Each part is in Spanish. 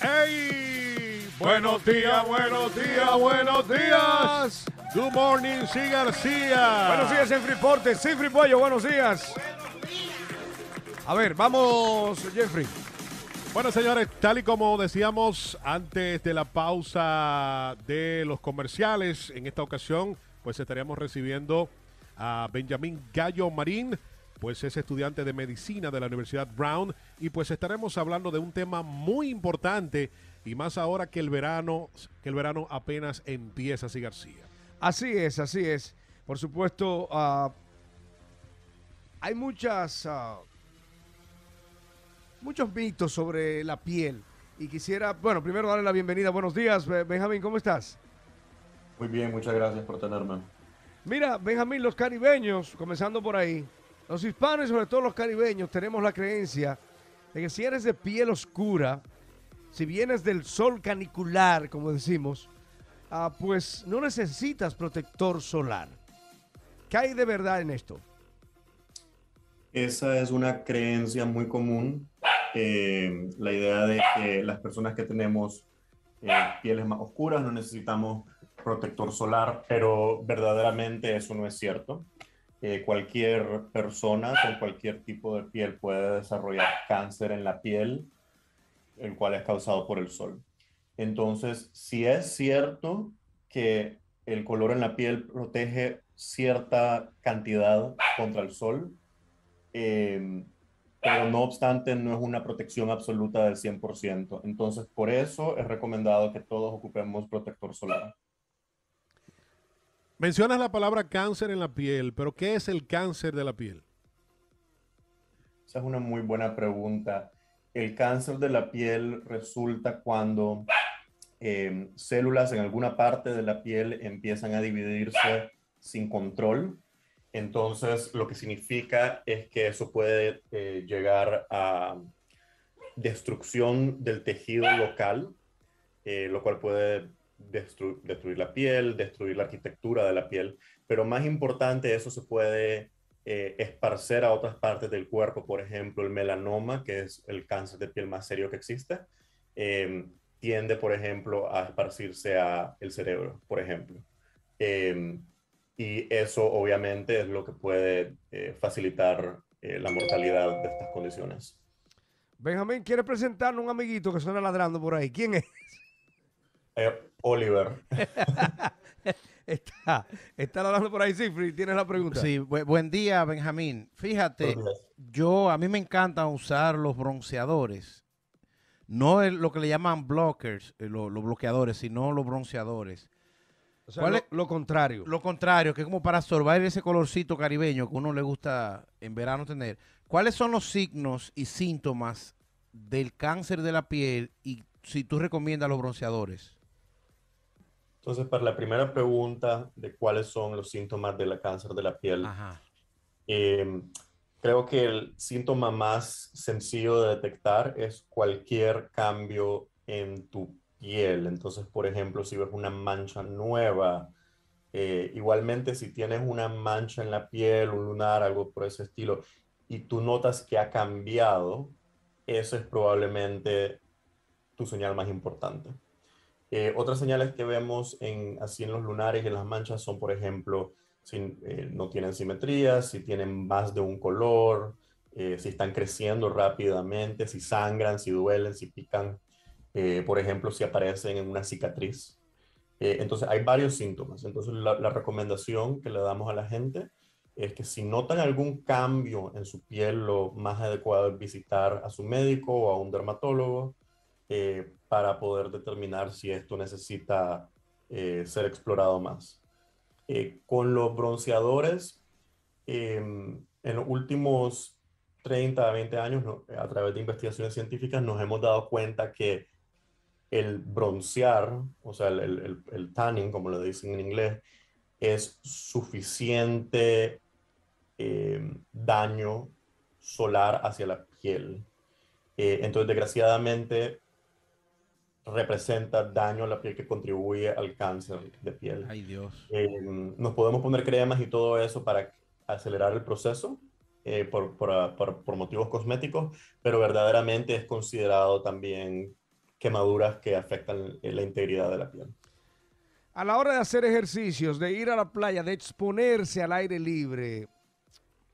¡Ey! Buenos días, buenos días, buenos días. Good morning, sí García. Buenos días, Jeffrey Porte. Sí, Pollo, buenos días. Buenos días. A ver, vamos, Jeffrey. Bueno, señores, tal y como decíamos antes de la pausa de los comerciales, en esta ocasión, pues estaríamos recibiendo a Benjamín Gallo Marín pues es estudiante de medicina de la Universidad Brown y pues estaremos hablando de un tema muy importante y más ahora que el verano, que el verano apenas empieza, así García. Así es, así es. Por supuesto, ah, hay muchas ah, muchos mitos sobre la piel y quisiera, bueno, primero darle la bienvenida. Buenos días, Benjamín, ¿cómo estás? Muy bien, muchas gracias por tenerme. Mira, Benjamín, los caribeños, comenzando por ahí, los hispanos y sobre todo los caribeños tenemos la creencia de que si eres de piel oscura, si vienes del sol canicular, como decimos, ah, pues no necesitas protector solar. ¿Qué hay de verdad en esto? Esa es una creencia muy común, eh, la idea de que las personas que tenemos eh, pieles más oscuras no necesitamos protector solar, pero verdaderamente eso no es cierto. Eh, cualquier persona con cualquier tipo de piel puede desarrollar cáncer en la piel, el cual es causado por el sol. Entonces, si es cierto que el color en la piel protege cierta cantidad contra el sol, em, pero no obstante no es una protección absoluta del 100%. Entonces, por eso es recomendado que todos ocupemos protector solar. Mencionas la palabra cáncer en la piel, pero ¿qué es el cáncer de la piel? Esa es una muy buena pregunta. El cáncer de la piel resulta cuando em, células en alguna parte de la piel empiezan a dividirse sin control. Entonces, lo que significa es que eso puede eh, llegar a destrucción del tejido local, eh, lo cual puede destruir la piel, destruir la arquitectura de la piel, pero más importante, eso se puede eh, esparcer a otras partes del cuerpo, por ejemplo, el melanoma, que es el cáncer de piel más serio que existe, em, tiende, por ejemplo, a esparcirse a el cerebro, por ejemplo. Em, y eso obviamente es lo que puede eh, facilitar eh, la mortalidad de estas condiciones. Benjamín, ¿quiere presentarnos un amiguito que suena ladrando por ahí? ¿Quién es? Eh, Oliver. está, está hablando por ahí, Sifri, tienes la pregunta. Sí, buen día, Benjamín. Fíjate, yo, a mí me encanta usar los bronceadores. No lo que le llaman blockers, eh, los bloqueadores, sino los bronceadores. Lo, contrario. Lo contrario, que es como para absorber ese colorcito caribeño que uno le gusta en verano tener. ¿Cuáles son los signos y síntomas del cáncer de la piel y si tú recomiendas los bronceadores? Entonces, para la primera pregunta de cuáles son los síntomas del cáncer de la piel, em, creo que el síntoma más sencillo de detectar es cualquier cambio en tu piel. Entonces, por ejemplo, si ves una mancha nueva, eh, igualmente si tienes una mancha en la piel, un lunar, algo por ese estilo, y tú notas que ha cambiado, eso es probablemente tu señal más importante. Eh, otras señales que vemos en, así en los lunares y en las manchas son, por ejemplo, si eh, no tienen simetría, si tienen más de un color, eh, si están creciendo rápidamente, si sangran, si duelen, si pican, por ejemplo, si aparecen en una cicatriz. entonces, hay varios síntomas. Entonces, la, recomendación que le damos a la gente es que si notan algún cambio en su piel, lo más adecuado es visitar a su médico o a un dermatólogo. Eh, para poder determinar si esto necesita eh, ser explorado más. Eh, con los bronceadores, em, en los últimos 30 a 20 años, a través de investigaciones científicas, nos hemos dado cuenta que el broncear, o sea, el, el tanning, como lo dicen en inglés, es suficiente em, daño solar hacia la piel. Eh, entonces, desgraciadamente, representa daño a la piel que contribuye al cáncer de piel. Ay Dios. Eh, nos podemos poner cremas y todo eso para acelerar el proceso eh, por, por, motivos cosméticos, pero verdaderamente es considerado también quemaduras que afectan la integridad de la piel. A la hora de hacer ejercicios, de ir a la playa, de exponerse al aire libre,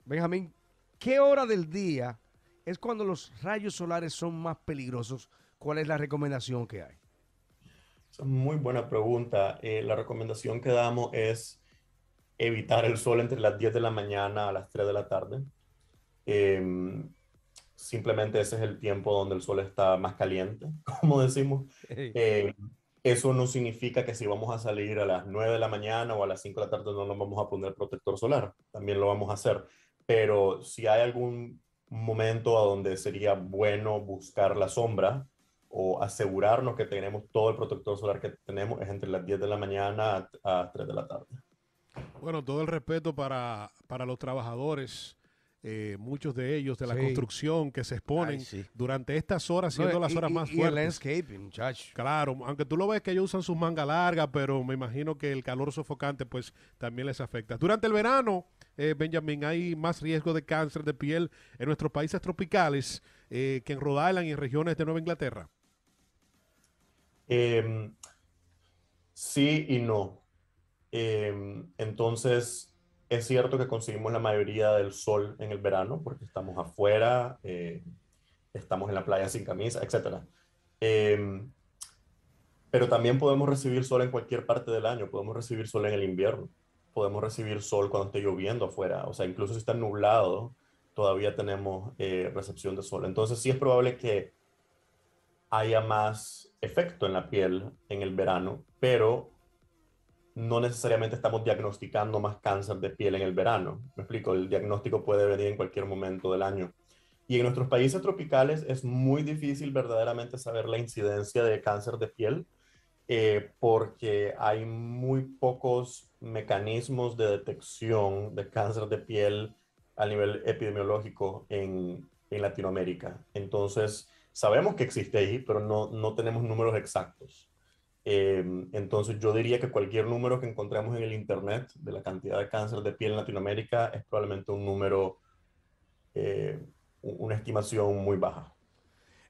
Benjamín, ¿qué hora del día es cuando los rayos solares son más peligrosos? ¿cuál es la recomendación que hay? Es muy buena pregunta. Eh, la recomendación que damos es evitar el sol entre las 10 de la mañana a las 3 de la tarde. Em, simplemente ese es el tiempo donde el sol está más caliente, como decimos. Em, eso no significa que si vamos a salir a las 9 de la mañana o a las 5 de la tarde no nos vamos a poner protector solar, también lo vamos a hacer. Pero si hay algún momento a donde sería bueno buscar la sombra, o asegurarnos que tenemos todo el protector solar que tenemos es entre las 10 de la mañana a, 3 de la tarde. Bueno, todo el respeto para, los trabajadores, eh, muchos de ellos de la construcción que se exponen durante estas horas, siendo las horas más y fuertes. El landscaping, Claro, aunque tú lo ves que ellos usan sus mangas largas, pero me imagino que el calor sofocante pues también les afecta. Durante el verano, eh, Benjamin, hay más riesgo de cáncer de piel en nuestros países tropicales eh, que en Rhode Island y en regiones de Nueva Inglaterra. Em, sí y no. Em, entonces, es cierto que conseguimos la mayoría del sol en el verano porque estamos afuera, eh, estamos en la playa sin camisa, etc. Em, pero también podemos recibir sol en cualquier parte del año, podemos recibir sol en el invierno, podemos recibir sol cuando esté lloviendo afuera, o sea, incluso si está nublado, todavía tenemos eh, recepción de sol. Entonces, sí es probable que haya más efecto en la piel en el verano, pero no necesariamente estamos diagnosticando más cáncer de piel en el verano. Me explico, el diagnóstico puede venir en cualquier momento del año. Y en nuestros países tropicales es muy difícil verdaderamente saber la incidencia de cáncer de piel eh, porque hay muy pocos mecanismos de detección de cáncer de piel a nivel epidemiológico en Latinoamérica. Entonces, sabemos que existe ahí, pero no, no tenemos números exactos. Em, entonces yo diría que cualquier número que encontremos en el Internet de la cantidad de cáncer de piel en Latinoamérica es probablemente un número, eh, una estimación muy baja.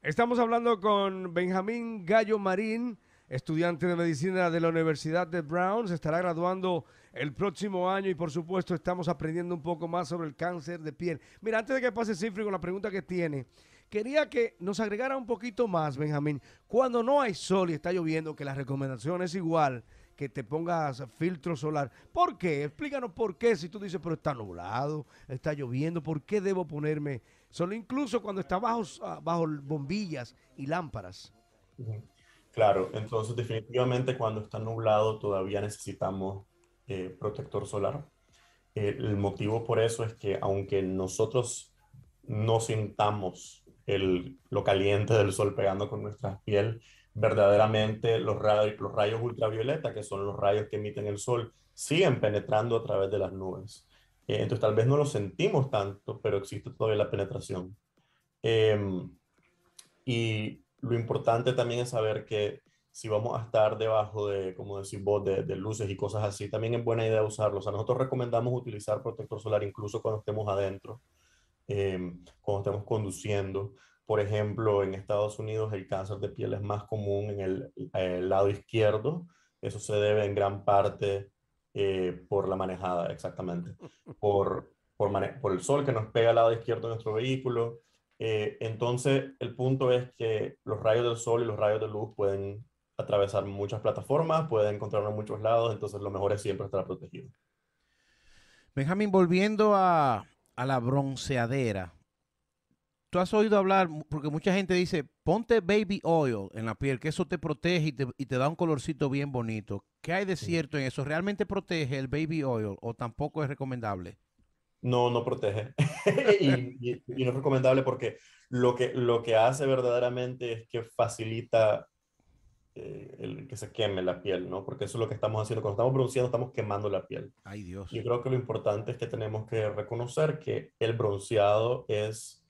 Estamos hablando con Benjamín Gallo Marín, estudiante de medicina de la Universidad de Brown. Se estará graduando el próximo año y por supuesto estamos aprendiendo un poco más sobre el cáncer de piel. Mira, antes de que pase Cifre con la pregunta que tiene, Quería que nos agregara un poquito más, Benjamín. Cuando no hay sol y está lloviendo, que la recomendación es igual que te pongas filtro solar. ¿Por qué? Explícanos por qué. Si tú dices, pero está nublado, está lloviendo, ¿por qué debo ponerme solo incluso cuando está bajo, ah, bajo bombillas y lámparas? Claro, entonces definitivamente cuando está nublado todavía necesitamos eh, protector solar. el motivo por eso es que aunque nosotros no sintamos el, lo caliente del sol pegando con nuestra piel, verdaderamente los, rayos, los rayos ultravioleta, que son los rayos que emiten el sol, siguen penetrando a través de las nubes. Eh, entonces tal vez no lo sentimos tanto, pero existe todavía la penetración. Em, y lo importante también es saber que si vamos a estar debajo de, como decís de, luces y cosas así, también es buena idea usarlos. O sea, nosotros recomendamos utilizar protector solar incluso cuando estemos adentro. Em, cuando estemos conduciendo. Por ejemplo, en Estados Unidos el cáncer de piel es más común en el, lado izquierdo. Eso se debe en gran parte eh, por la manejada, exactamente. Por, por, el sol que nos pega al lado izquierdo de nuestro vehículo. Eh, entonces, el punto es que los rayos del sol y los rayos de luz pueden atravesar muchas plataformas, pueden encontrarnos en muchos lados, entonces lo mejor es siempre estar protegido. Benjamin, volviendo a, a la bronceadera. Tú has oído hablar, porque mucha gente dice, ponte baby oil en la piel, que eso te protege y te, da un colorcito bien bonito. ¿Qué hay de cierto en eso? ¿Realmente protege el baby oil o tampoco es recomendable? No, no protege. y, no es recomendable porque lo que, lo que hace verdaderamente es que facilita eh, el que se queme la piel, ¿no? Porque eso es lo que estamos haciendo. Cuando estamos bronceando, estamos quemando la piel. Ay, Dios. Yo creo que lo importante es que tenemos que reconocer que el bronceado es,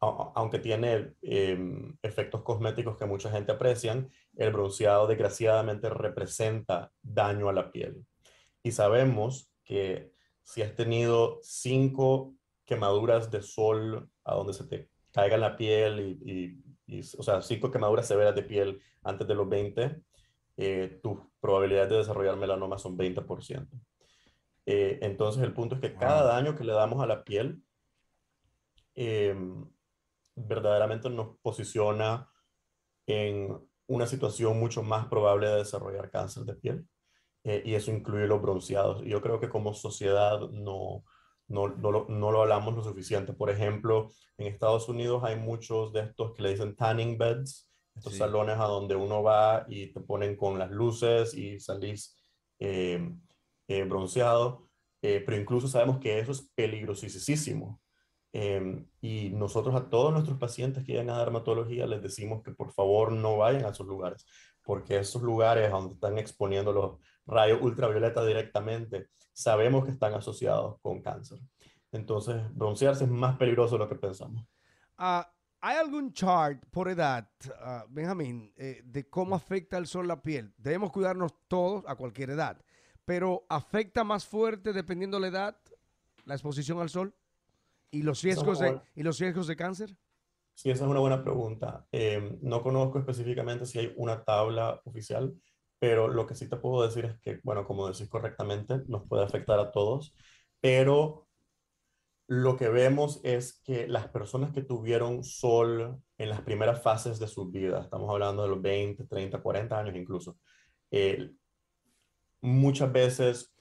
aunque tiene em, efectos cosméticos que mucha gente aprecian, el bronceado desgraciadamente representa daño a la piel. Y sabemos que si has tenido cinco quemaduras de sol a donde se te caiga la piel y, y o sea, cinco quemaduras severas de piel antes de los 20, eh, tus probabilidades de desarrollar melanoma son 20%. Eh, entonces el punto es que cada daño que le damos a la piel em, verdaderamente nos posiciona en una situación mucho más probable de desarrollar cáncer de piel. Eh, y eso incluye los bronceados. yo creo que como sociedad no, no, lo, hablamos lo suficiente. Por ejemplo, en Estados Unidos hay muchos de estos que le dicen tanning beds, estos salones a donde uno va y te ponen con las luces y salís eh, eh, bronceado, eh, pero incluso sabemos que eso es peligrosísimo. Em, y nosotros a todos nuestros pacientes que llegan a dermatología les decimos que por favor no vayan a esos lugares, porque esos lugares donde están exponiendo los, rayo ultravioleta directamente, sabemos que están asociados con cáncer. Entonces, broncearse es más peligroso de lo que pensamos. Ah, ¿Hay algún chart por edad, ah, Benjamín, eh, de cómo afecta el sol la piel? Debemos cuidarnos todos a cualquier edad, pero ¿afecta más fuerte dependiendo la edad la exposición al sol y los riesgos, de, y los riesgos de cáncer? Sí, esa es una buena pregunta. Em, no conozco específicamente si hay una tabla oficial, pero lo que sí te puedo decir es que, bueno, como decís correctamente, nos puede afectar a todos, pero lo que vemos es que las personas que tuvieron sol en las primeras fases de su vida, estamos hablando de los 20, 30, 40 años incluso, eh, muchas veces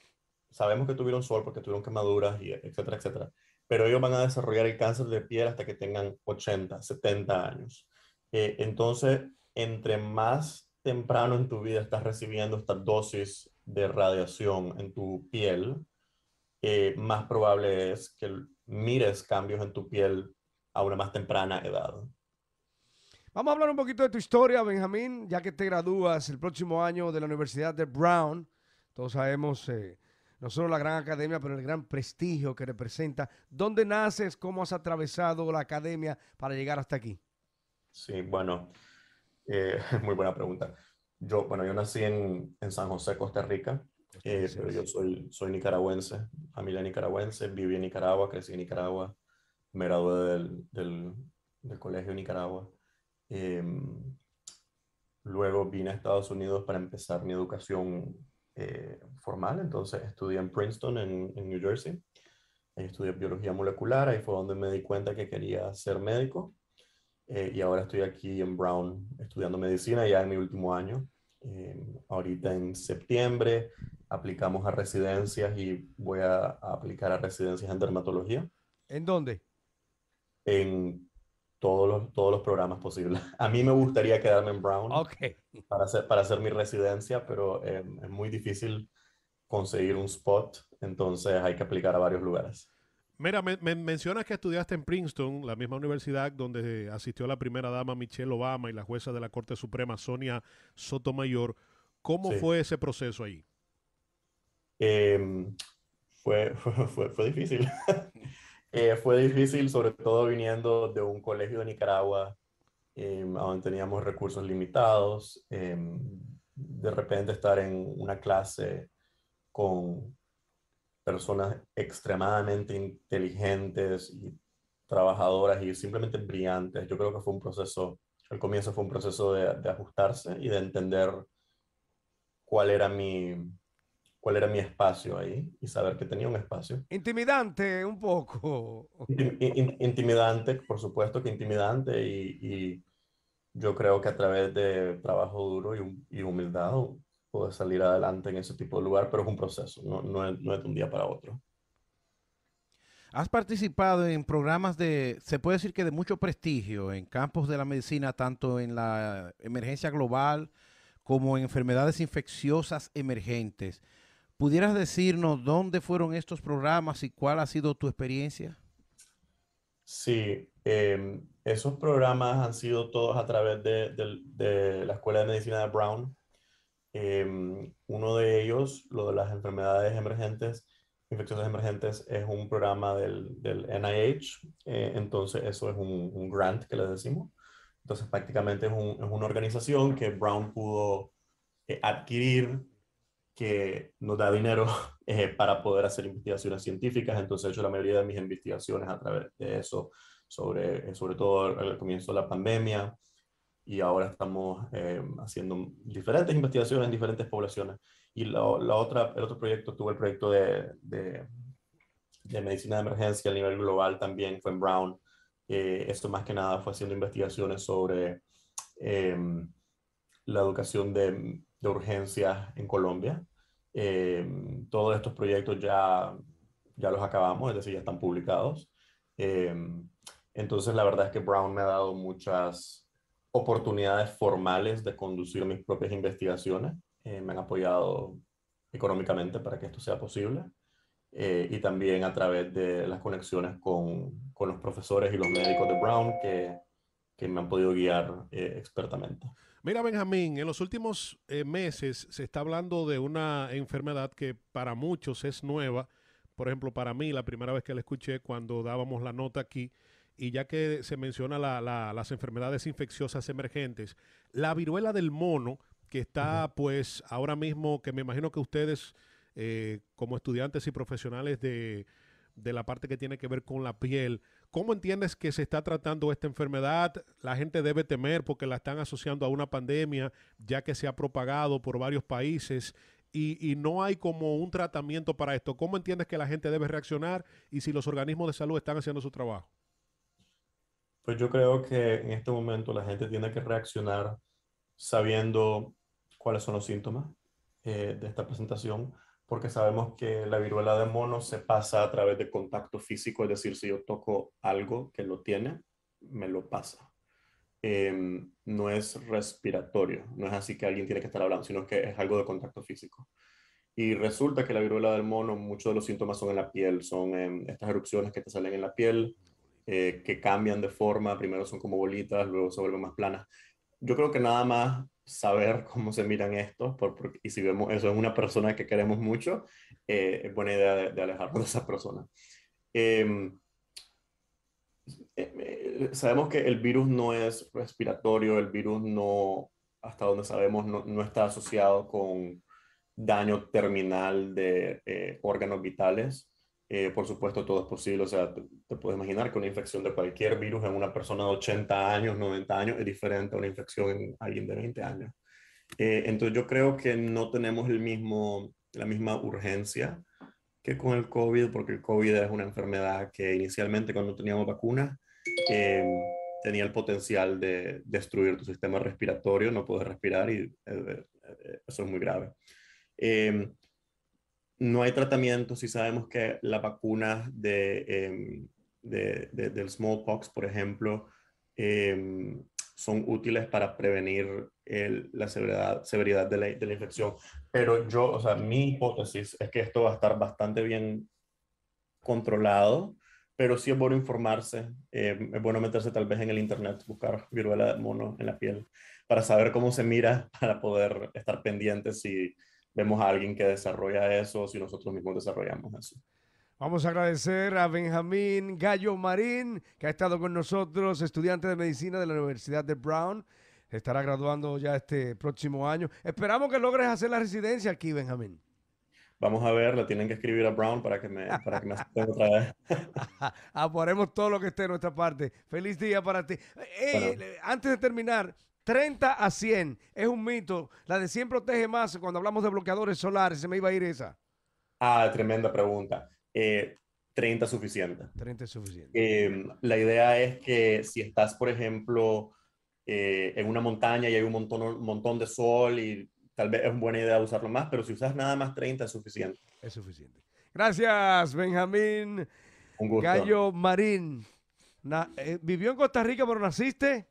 sabemos que tuvieron sol porque tuvieron quemaduras, y etcétera, etcétera, pero ellos van a desarrollar el cáncer de piel hasta que tengan 80, 70 años. Eh, entonces, entre más temprano en tu vida estás recibiendo esta dosis de radiación en tu piel, más probable es que mires cambios en tu piel a una más temprana edad. Vamos a hablar un poquito de tu historia, Benjamín, ya que te gradúas el próximo año de la Universidad de Brown. Todos sabemos eh, no solo la gran academia, pero el gran prestigio que representa. ¿Dónde naces? ¿Cómo has atravesado la academia para llegar hasta aquí? Sí, bueno, eh, muy buena pregunta. Yo, bueno, yo nací en, San José, Costa Rica, eh, pero yo soy, nicaragüense, familia nicaragüense, viví en Nicaragua, crecí en Nicaragua, me gradué del, colegio de Nicaragua. Em, luego vine a Estados Unidos para empezar mi educación eh, formal, entonces estudié en Princeton, en, en New Jersey. Ahí estudié biología molecular, ahí fue donde me di cuenta que quería ser médico. Eh, y ahora estoy aquí en Brown estudiando medicina ya en mi último año. Em, ahorita en septiembre aplicamos a residencias y voy a, aplicar a residencias en dermatología. ¿En dónde? En todos los, programas posibles. A mí me gustaría quedarme en Brown para, hacer, mi residencia, pero em, es muy difícil conseguir un spot, entonces hay que aplicar a varios lugares. Mira, me, mencionas que estudiaste en Princeton, la misma universidad donde asistió la primera dama Michelle Obama y la jueza de la Corte Suprema Sonia Sotomayor. ¿Cómo fue ese proceso ahí? Em, fue, fue, difícil. Eh, fue difícil, sobre todo viniendo de un colegio de Nicaragua, donde em, teníamos recursos limitados. Em, de repente estar en una clase con personas extremadamente inteligentes y trabajadoras y simplemente brillantes. Yo creo que fue un proceso, al comienzo fue un proceso de, ajustarse y de entender cuál era mi, cuál era mi espacio ahí y saber que tenía un espacio. Intimidante, un poco. intimidante, por supuesto que intimidante y, yo creo que a través de trabajo duro y humildad poder salir adelante en ese tipo de lugar, pero es un proceso, no, es, de un día para otro. Has participado en programas de, se puede decir que de mucho prestigio, en campos de la medicina, tanto en la emergencia global como en enfermedades infecciosas emergentes. ¿Pudieras decirnos dónde fueron estos programas y cuál ha sido tu experiencia? Sí, em, esos programas han sido todos a través de, de la Escuela de Medicina de Brown, Em, uno de ellos, lo de las enfermedades emergentes, infecciones emergentes, es un programa del, NIH, eh, entonces eso es un, grant que les decimos. Entonces prácticamente es, una organización que Brown pudo eh, adquirir que nos da dinero eh, para poder hacer investigaciones científicas. Entonces he hecho la mayoría de mis investigaciones a través de eso, sobre, sobre todo al comienzo de la pandemia y ahora estamos eh, haciendo diferentes investigaciones en diferentes poblaciones. Y la, otra, el otro proyecto tuvo el proyecto de, medicina de emergencia a nivel global también, fue en Brown. Eh, esto más que nada fue haciendo investigaciones sobre em, la educación de, de, urgencias en Colombia. Em, todos estos proyectos ya, ya los acabamos, es decir, ya están publicados. Em, entonces, la verdad es que Brown me ha dado muchas, oportunidades formales de conducir mis propias investigaciones. Eh, me han apoyado económicamente para que esto sea posible eh, y también a través de las conexiones con, con, los profesores y los médicos de Brown que, que me han podido guiar eh, expertamente. Mira, Benjamín, en los últimos meses se está hablando de una enfermedad que para muchos es nueva. Por ejemplo, para mí, la primera vez que la escuché cuando dábamos la nota aquí, y ya que se menciona las enfermedades infecciosas emergentes, la viruela del mono, que está pues ahora mismo, que me imagino que ustedes eh, como estudiantes y profesionales de, la parte que tiene que ver con la piel. ¿Cómo entiendes que se está tratando esta enfermedad? La gente debe temer porque la están asociando a una pandemia, ya que se ha propagado por varios países y, y, no hay como un tratamiento para esto. ¿Cómo entiendes que la gente debe reaccionar y si los organismos de salud están haciendo su trabajo? Pues yo creo que en este momento la gente tiene que reaccionar sabiendo cuáles son los síntomas eh, de esta presentación, porque sabemos que la viruela de mono se pasa a través de contacto físico, es decir, si yo toco algo que lo tiene, me lo pasa. Em, no es respiratorio, no es así que alguien tiene que estar hablando, sino que es algo de contacto físico. Y resulta que la viruela del mono, muchos de los síntomas son en la piel, son estas erupciones que te salen en la piel, eh, que cambian de forma, primero son como bolitas, luego se vuelven más planas. Yo creo que nada más saber cómo se miran estos, y si vemos eso en una persona que queremos mucho, eh, es buena idea de, alejarnos de esa persona. Em, eh, sabemos que el virus no es respiratorio, el virus no, hasta donde sabemos, no está asociado con daño terminal de órganos vitales. Eh, por supuesto, todo es posible. O sea, te, puedes imaginar que una infección de cualquier virus en una persona de 80 años, 90 años, es diferente a una infección en alguien de 20 años. Eh, entonces, yo creo que no tenemos el mismo, la misma urgencia que con el COVID, porque el COVID es una enfermedad que inicialmente, cuando teníamos vacunas, eh, tenía el potencial de destruir tu sistema respiratorio, no puedes respirar y eso es muy grave. Eh, no hay tratamiento, si sabemos que las vacunas em, de, del smallpox, por ejemplo, em, son útiles para prevenir la severidad, de la, infección. Pero yo, o sea, mi hipótesis es que esto va a estar bastante bien controlado, pero sí es bueno informarse, em, es bueno meterse tal vez en el internet, buscar viruela de mono en la piel para saber cómo se mira, para poder estar pendientes y vemos a alguien que desarrolla eso, si nosotros mismos desarrollamos eso. Vamos a agradecer a Benjamín Gallo Marín, que ha estado con nosotros, estudiante de medicina de la Universidad de Brown. estará graduando ya este próximo año. Esperamos que logres hacer la residencia aquí, Benjamín. Vamos a ver, le tienen que escribir a Brown para que me, para que otra vez. Aporemos ah, pues todo lo que esté en nuestra parte. Feliz día para ti. Eh, eh, antes de terminar, 30 a 100. Es un mito. La de 100 protege más cuando hablamos de bloqueadores solares. Se me iba a ir esa. Ah, tremenda pregunta. 30 eh, es suficiente. 30 es suficiente. Em, la idea es que si estás, por ejemplo, eh, en una montaña y hay un montón, de sol y tal vez es una buena idea usarlo más, pero si usas nada más 30 es suficiente. Es suficiente. Gracias, Benjamín. Un gusto. Gallo Marín. Eh, ¿Vivió en Costa Rica, pero naciste?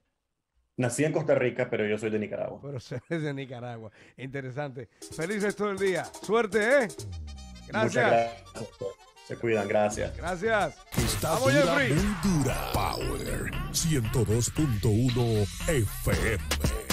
Nací en Costa Rica, pero yo soy de Nicaragua. Pero soy de Nicaragua. Interesante. Felices todo el día. Suerte, ¿eh? Gracias. Pues. Se cuidan, gracias. Gracias. Está Vamos, Jeffrey. Power 102.1 FM.